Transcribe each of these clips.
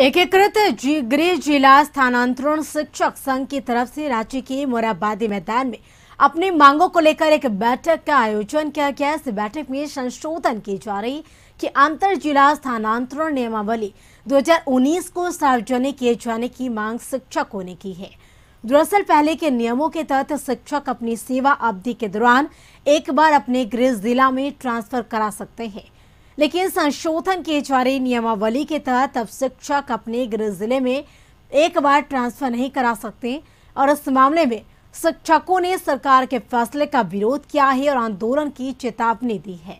एकीकृत जी, गृह जिला स्थानांतरण शिक्षक संघ की तरफ से रांची के मोराबादी मैदान में अपनी मांगों को लेकर एक बैठक का आयोजन किया गया इस बैठक में संशोधन की जा रही कि अंतर जिला स्थानांतरण नियमावली 2019 को सार्वजनिक किए जाने की मांग शिक्षकों ने की है दरअसल पहले के नियमों के तहत शिक्षक अपनी सेवा अवधि के दौरान एक बार अपने गृह जिला में ट्रांसफर करा सकते हैं लेकिन संशोधन किए जा रही नियमावली के तहत अब शिक्षक अपने गृह जिले में एक बार ट्रांसफर नहीं करा सकते और इस मामले में शिक्षकों ने सरकार के फैसले का विरोध किया है और आंदोलन की चेतावनी दी है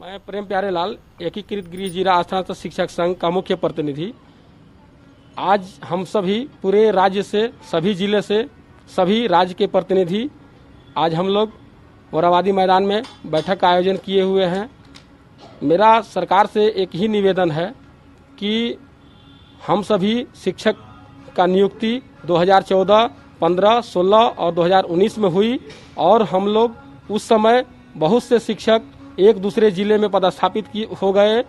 मैं प्रेम प्यारे लाल एकीकृत गृह जिला स्थान शिक्षक संघ का मुख्य प्रतिनिधि आज हम सभी पूरे राज्य से सभी जिले से सभी राज्य के प्रतिनिधि आज हम लोग मोराबादी मैदान में बैठक का आयोजन किए हुए हैं मेरा सरकार से एक ही निवेदन है कि हम सभी शिक्षक का नियुक्ति 2014, 15, 16 और 2019 में हुई और हम लोग उस समय बहुत से शिक्षक एक दूसरे जिले में पदस्थापित की हो गए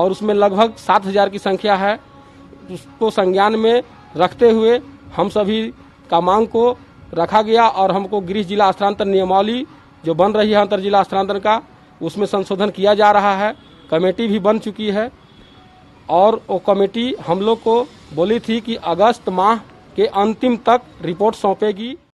और उसमें लगभग सात हजार की संख्या है उसको संज्ञान में रखते हुए हम सभी का मांग को रखा गया और हमको गृह जिला स्थानांतरण नियमावली जो बन रही है अंतर जिला स्थानांतरण का उसमें संशोधन किया जा रहा है कमेटी भी बन चुकी है और वो कमेटी हम लोग को बोली थी कि अगस्त माह के अंतिम तक रिपोर्ट सौंपेगी